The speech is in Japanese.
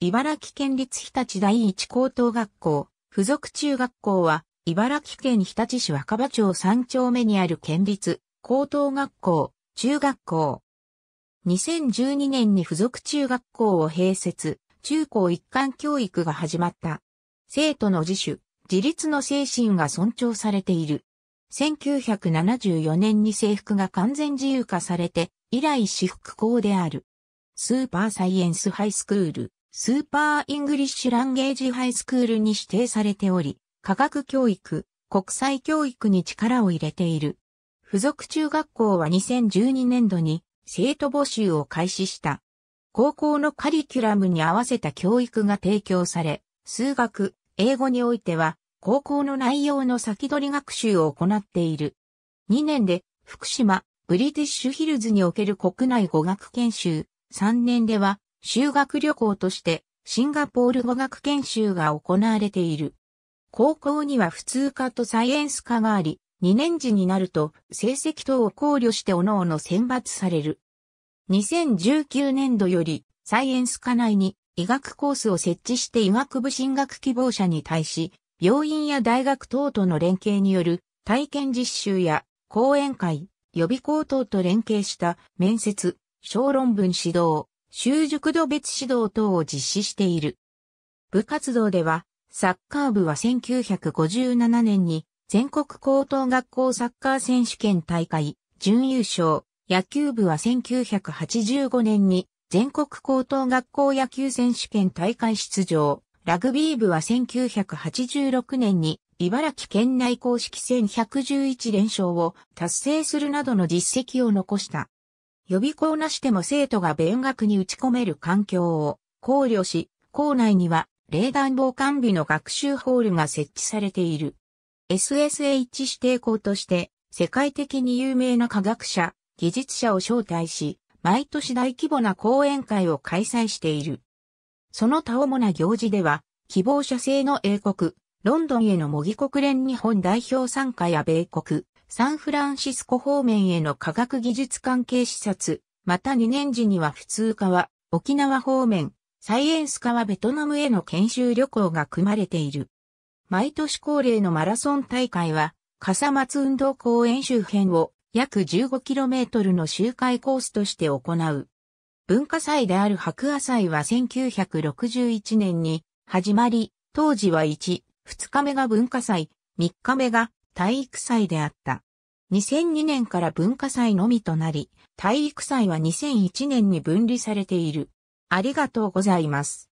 茨城県立日立第一高等学校、附属中学校は、茨城県日立市若葉町三丁目にある県立、高等学校、中学校。2012年に附属中学校を併設、中高一貫教育が始まった。生徒の自主、自立の精神が尊重されている。1974年に制服が完全自由化されて、以来私服校である。スーパーサイエンスハイスクール。スーパーイングリッシュランゲージハイスクールに指定されており、科学教育、国際教育に力を入れている。付属中学校は2012年度に生徒募集を開始した。高校のカリキュラムに合わせた教育が提供され、数学、英語においては高校の内容の先取り学習を行っている。2年で福島、ブリティッシュヒルズにおける国内語学研修、3年では修学旅行としてシンガポール語学研修が行われている。高校には普通科とサイエンス科があり、2年時になると成績等を考慮して各々選抜される。2019年度よりサイエンス科内に医学コースを設置して医学部進学希望者に対し、病院や大学等との連携による体験実習や講演会、予備校等と連携した面接、小論文指導、習熟度別指導等を実施している。部活動では、サッカー部は1957年に全国高等学校サッカー選手権大会準優勝、野球部は1985年に全国高等学校野球選手権大会出場、ラグビー部は1986年に茨城県内公式戦1 1 1連勝を達成するなどの実績を残した。予備校なしでも生徒が勉学に打ち込める環境を考慮し、校内には冷暖房完備の学習ホールが設置されている。SSH 指定校として世界的に有名な科学者、技術者を招待し、毎年大規模な講演会を開催している。その他主な行事では、希望者制の英国、ロンドンへの模擬国連日本代表参加や米国、サンフランシスコ方面への科学技術関係視察、また2年時には普通科は沖縄方面、サイエンス科はベトナムへの研修旅行が組まれている。毎年恒例のマラソン大会は、笠松運動公園周辺を約 15km の周回コースとして行う。文化祭である白亜祭は1961年に始まり、当時は1、2日目が文化祭、3日目が体育祭であった。2002年から文化祭のみとなり、体育祭は2001年に分離されている。ありがとうございます。